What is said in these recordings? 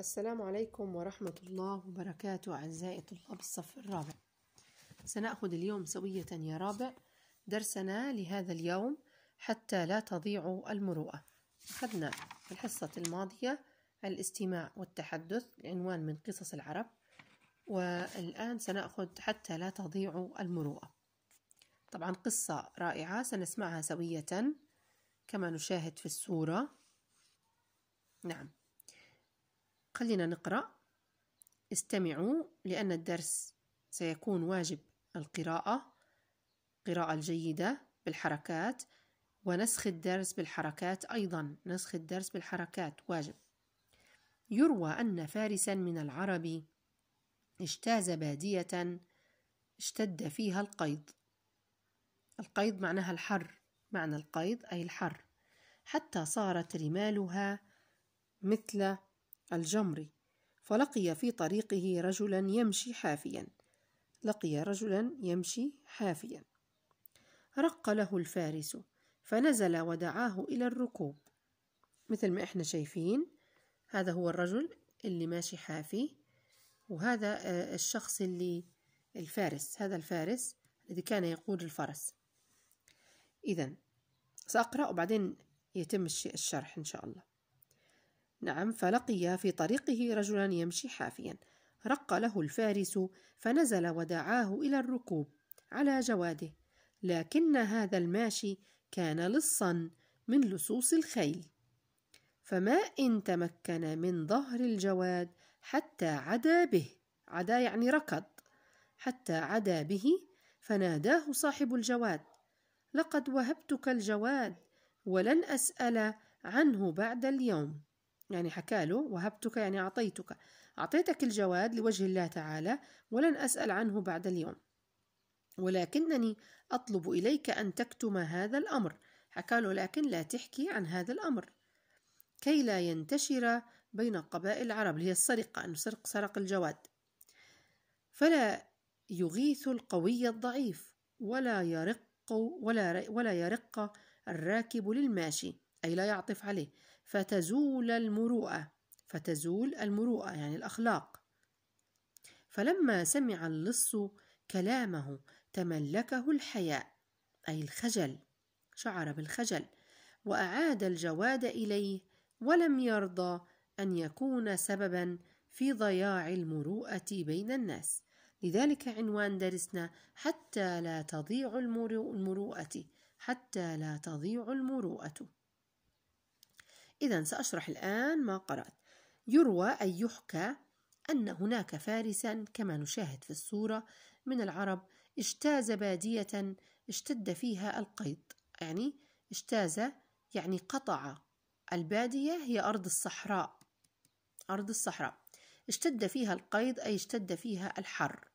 السلام عليكم ورحمة الله وبركاته أعزائي طلاب الصف الرابع سنأخذ اليوم سوية يا رابع درسنا لهذا اليوم حتى لا تضيع المروءة أخذنا في الحصة الماضية الاستماع والتحدث العنوان من قصص العرب والآن سنأخذ حتى لا تضيع المروءة طبعا قصة رائعة سنسمعها سوية كما نشاهد في الصورة نعم خلينا نقرأ استمعوا لأن الدرس سيكون واجب القراءة قراءة الجيدة بالحركات ونسخ الدرس بالحركات أيضا نسخ الدرس بالحركات واجب يروى أن فارسا من العرب اجتاز بادية اشتد فيها القيض القيض معناها الحر معنى القيض أي الحر حتى صارت رمالها مثل الجمري فلقي في طريقه رجلا يمشي حافيا لقي رجلا يمشي حافيا رق له الفارس فنزل ودعاه إلى الركوب مثل ما إحنا شايفين هذا هو الرجل اللي ماشي حافي وهذا آه، الشخص اللي الفارس هذا الفارس الذي كان يقود الفرس إذا سأقرأ وبعدين يتم الشرح إن شاء الله نعم فلقي في طريقه رجلا يمشي حافيا رق له الفارس فنزل ودعاه الى الركوب على جواده لكن هذا الماشي كان لصا من لصوص الخيل فما ان تمكن من ظهر الجواد حتى عدا به عدا يعني ركض حتى عدا به فناداه صاحب الجواد لقد وهبتك الجواد ولن اسال عنه بعد اليوم يعني حكى له وهبتك يعني أعطيتك أعطيتك الجواد لوجه الله تعالى ولن أسأل عنه بعد اليوم ولكنني أطلب إليك أن تكتم هذا الأمر حكى له لكن لا تحكي عن هذا الأمر كي لا ينتشر بين قبائل العرب اللي هي السرقة أن سرق سرق الجواد فلا يغيث القوي الضعيف ولا يرق ولا ولا يرق الراكب للماشي أي لا يعطف عليه فتزول المروءة فتزول المروءة يعني الأخلاق فلما سمع اللص كلامه تملكه الحياء أي الخجل شعر بالخجل وأعاد الجواد إليه ولم يرضى أن يكون سببا في ضياع المروءة بين الناس لذلك عنوان درسنا حتى لا تضيع المروءة حتى لا تضيع المروءة إذا سأشرح الآن ما قرأت يروى أي يحكى أن هناك فارسا كما نشاهد في الصورة من العرب اجتاز بادية اشتد فيها القيض يعني اجتاز يعني قطع البادية هي أرض الصحراء أرض الصحراء اشتد فيها القيض أي اشتد فيها الحر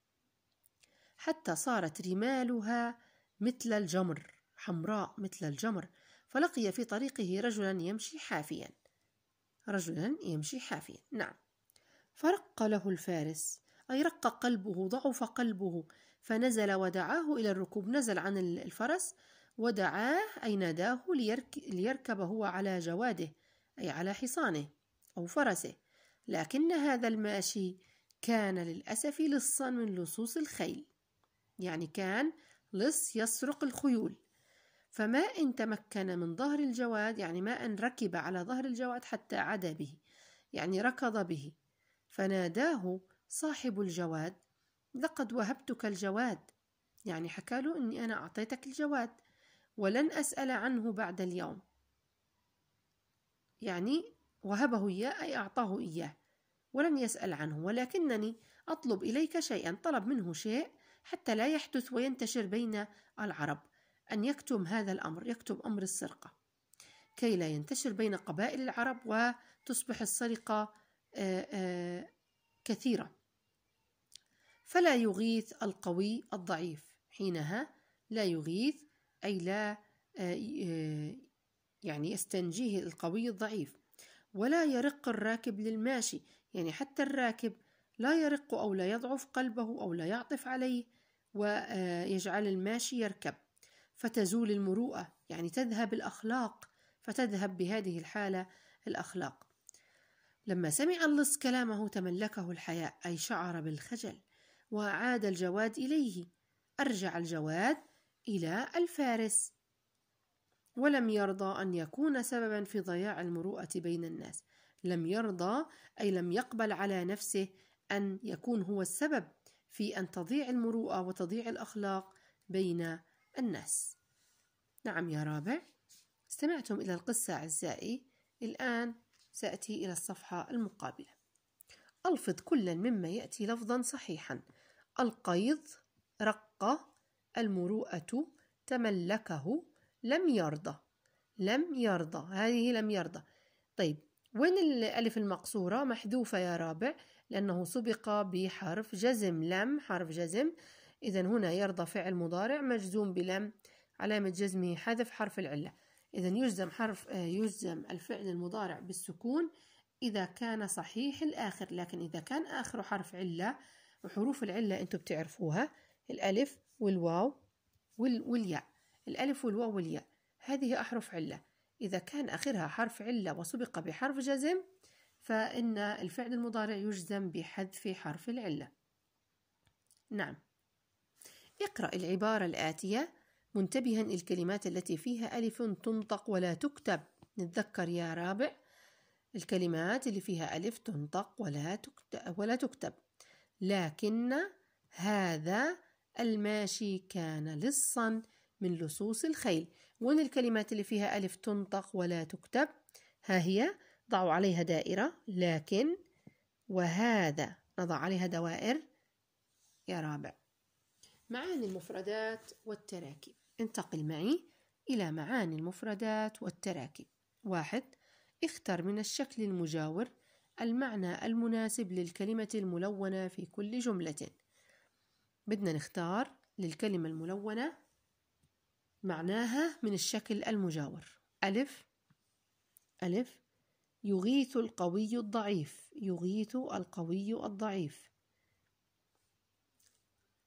حتى صارت رمالها مثل الجمر حمراء مثل الجمر فلقي في طريقه رجلا يمشي حافيا رجلا يمشي حافيا نعم فرق له الفارس أي رق قلبه ضعف قلبه فنزل ودعاه إلى الركوب نزل عن الفرس ودعاه أي ناداه ليركب هو على جواده أي على حصانه أو فرسه لكن هذا الماشي كان للأسف لصا من لصوص الخيل يعني كان لص يسرق الخيول فما إن تمكن من ظهر الجواد يعني ما أن ركب على ظهر الجواد حتى عدا به يعني ركض به فناداه صاحب الجواد لقد وهبتك الجواد يعني حكى له أني أنا أعطيتك الجواد ولن أسأل عنه بعد اليوم يعني وهبه إياه أي أعطاه إياه ولن يسأل عنه ولكنني أطلب إليك شيئا طلب منه شيء حتى لا يحدث وينتشر بين العرب أن يكتم هذا الأمر يكتم أمر السرقة كي لا ينتشر بين قبائل العرب وتصبح السرقة آه، آه، كثيرة فلا يغيث القوي الضعيف حينها لا يغيث أي لا آه، يعني يستنجيه القوي الضعيف ولا يرق الراكب للماشي يعني حتى الراكب لا يرق أو لا يضعف قلبه أو لا يعطف عليه ويجعل الماشي يركب فتزول المروءة يعني تذهب الأخلاق فتذهب بهذه الحالة الأخلاق لما سمع اللص كلامه تملكه الحياء أي شعر بالخجل وعاد الجواد إليه أرجع الجواد إلى الفارس ولم يرضى أن يكون سببا في ضياع المروءة بين الناس لم يرضى أي لم يقبل على نفسه أن يكون هو السبب في أن تضيع المروءة وتضيع الأخلاق بين الناس نعم يا رابع استمعتم إلى القصة أعزائي الآن سأتي إلى الصفحة المقابلة ألفظ كلا مما يأتي لفظا صحيحا القيض رق المروءة تملكه لم يرضى لم يرضى هذه لم يرضى طيب وين الألف المقصورة محذوفة يا رابع لأنه سبق بحرف جزم لم حرف جزم إذا هنا يرضى فعل مضارع مجزوم بلم علامة جزمه حذف حرف العلة إذا يجزم حرف آه، يجزم الفعل المضارع بالسكون إذا كان صحيح الآخر لكن إذا كان آخر حرف علة وحروف العلة أنتم بتعرفوها الألف والواو والياء الألف والواو والياء هذه أحرف علة إذا كان آخرها حرف علة وسبق بحرف جزم فإن الفعل المضارع يجزم بحذف حرف العلة نعم اقرأ العبارة الآتية منتبها الكلمات التي فيها ألف تنطق ولا تكتب نتذكر يا رابع الكلمات اللي فيها ألف تنطق ولا تكتب, ولا تكتب. لكن هذا الماشي كان لصا من لصوص الخيل وين الكلمات اللي فيها ألف تنطق ولا تكتب ها هي ضعوا عليها دائرة لكن وهذا نضع عليها دوائر يا رابع معاني المفردات والتراكيب انتقل معي إلى معاني المفردات والتراكيب واحد اختر من الشكل المجاور المعنى المناسب للكلمة الملونة في كل جملة بدنا نختار للكلمة الملونة معناها من الشكل المجاور ألف ألف يغيث القوي الضعيف يغيث القوي الضعيف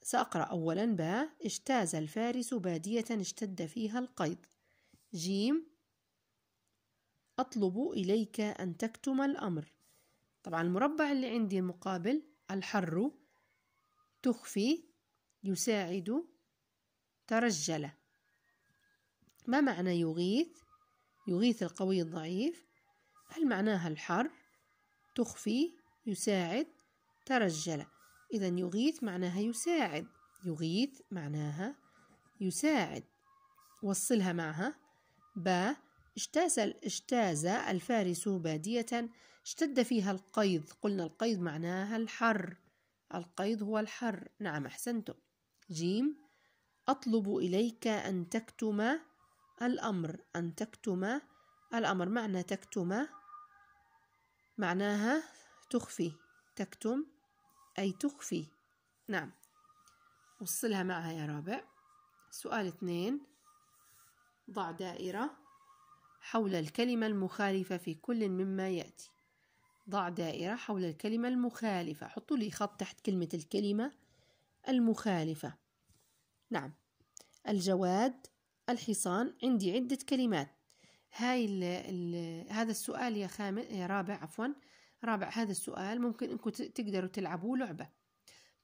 سأقرأ أولا ب اجتاز الفارس بادية اشتد فيها القيض جيم أطلب إليك أن تكتم الأمر طبعا المربع اللي عندي مقابل الحر تخفي يساعد ترجل ما معنى يغيث يغيث القوي الضعيف هل معناها الحر تخفي يساعد ترجل إذا يغيث معناها يساعد يغيث معناها يساعد وصلها معها با اجتاز اجتاز الفارس بادية اشتد فيها القيض قلنا القيض معناها الحر القيض هو الحر نعم أحسنتم جيم أطلب إليك أن تكتم الأمر أن تكتم الأمر معنى تكتم معناها تخفي تكتم أي تخفي نعم وصلها معها يا رابع سؤال اثنين ضع دائرة حول الكلمة المخالفة في كل مما يأتي ضع دائرة حول الكلمة المخالفة حطوا لي خط تحت كلمة الكلمة المخالفة نعم الجواد الحصان عندي عدة كلمات هاي ال ال هذا السؤال يا خامس يا رابع عفوا رابع هذا السؤال ممكن انكم تقدروا تلعبوه لعبة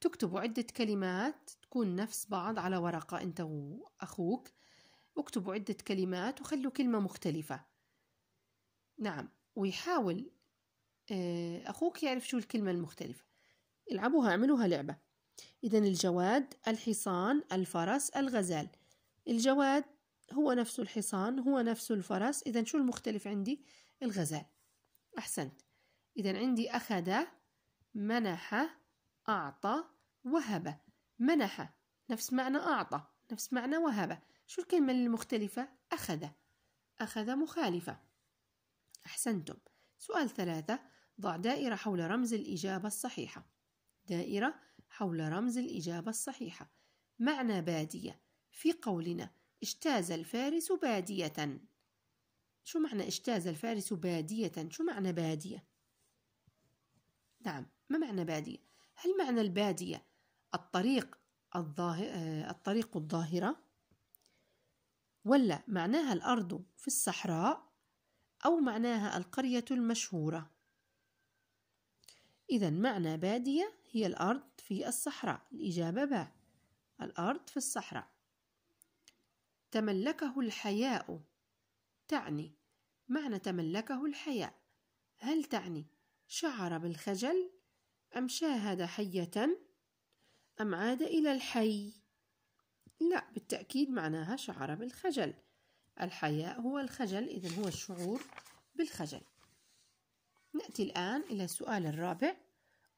تكتبوا عدة كلمات تكون نفس بعض على ورقة انت واخوك اكتبوا عدة كلمات وخلوا كلمة مختلفة نعم ويحاول آه، أخوك يعرف شو الكلمة المختلفة العبوها اعملوها لعبة إذا الجواد الحصان الفرس الغزال الجواد هو نفس الحصان هو نفس الفرس إذا شو المختلف عندي الغزال أحسنت إذا عندي أخذ منح أعطى وهب منح نفس معنى أعطى نفس معنى وهب شو الكلمة المختلفة أخذ أخذ مخالفة أحسنتم سؤال ثلاثة ضع دائرة حول رمز الإجابة الصحيحة دائرة حول رمز الإجابة الصحيحة معنى بادية في قولنا اجتاز الفارس بادية شو معنى اجتاز الفارس بادية شو معنى بادية نعم ما معنى بادية؟ هل معنى البادية الطريق الظاهر آه، الطريق الظاهرة ولا معناها الأرض في الصحراء أو معناها القرية المشهورة إذا معنى بادية هي الأرض في الصحراء الإجابة باء الأرض في الصحراء تملكه الحياء تعني معنى تملكه الحياء هل تعني شعر بالخجل أم شاهد حية أم عاد إلى الحي لا بالتأكيد معناها شعر بالخجل الحياء هو الخجل إذا هو الشعور بالخجل نأتي الآن إلى السؤال الرابع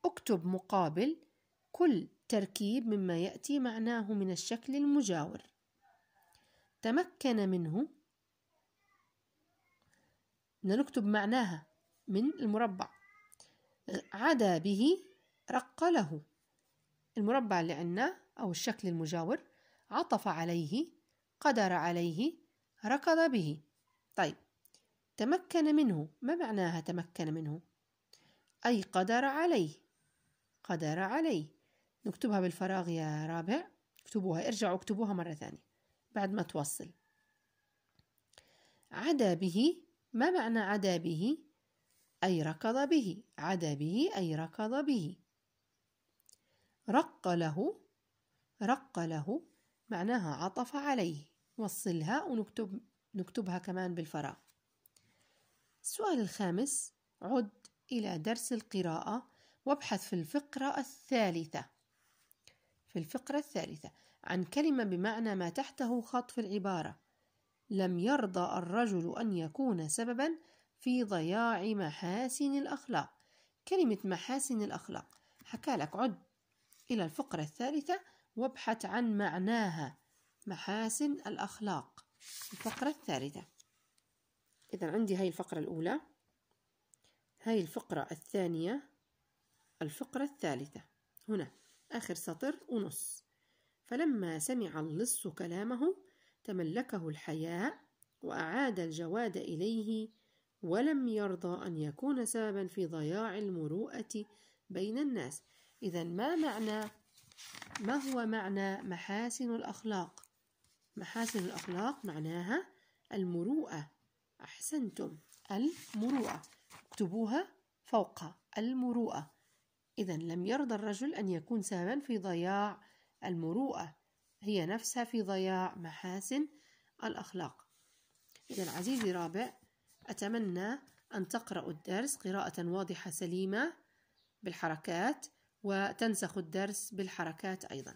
اكتب مقابل كل تركيب مما يأتي معناه من الشكل المجاور تمكن منه بدنا نكتب معناها من المربع عدا به رق له المربع اللي عندنا أو الشكل المجاور عطف عليه قدر عليه ركض به طيب تمكن منه ما معناها تمكن منه أي قدر عليه قدر عليه نكتبها بالفراغ يا رابع اكتبوها ارجعوا اكتبوها مرة ثانية بعد ما توصل عدا به ما معنى عدا به أي ركض به عدا به أي ركض به رق له رق له معناها عطف عليه وصلها ونكتب نكتبها كمان بالفراغ السؤال الخامس عد إلى درس القراءة وابحث في الفقرة الثالثة في الفقرة الثالثة عن كلمة بمعنى ما تحته خط في العبارة لم يرضى الرجل أن يكون سببا في ضياع محاسن الأخلاق كلمة محاسن الأخلاق حكى لك عد إلى الفقرة الثالثة وابحث عن معناها محاسن الأخلاق الفقرة الثالثة إذا عندي هاي الفقرة الأولى هاي الفقرة الثانية الفقرة الثالثة هنا آخر سطر ونص فلما سمع اللص كلامه تملكه الحياء وأعاد الجواد إليه ولم يرضى أن يكون سببا في ضياع المروءة بين الناس إذا ما معنى ما هو معنى محاسن الأخلاق محاسن الأخلاق معناها المروءة أحسنتم المروءة اكتبوها فوق المروءة إذا لم يرضى الرجل أن يكون سببا في ضياع المروءة هي نفسها في ضياع محاسن الأخلاق إذا عزيزي رابع أتمنى أن تقرأوا الدرس قراءة واضحة سليمة بالحركات وتنسخوا الدرس بالحركات أيضاً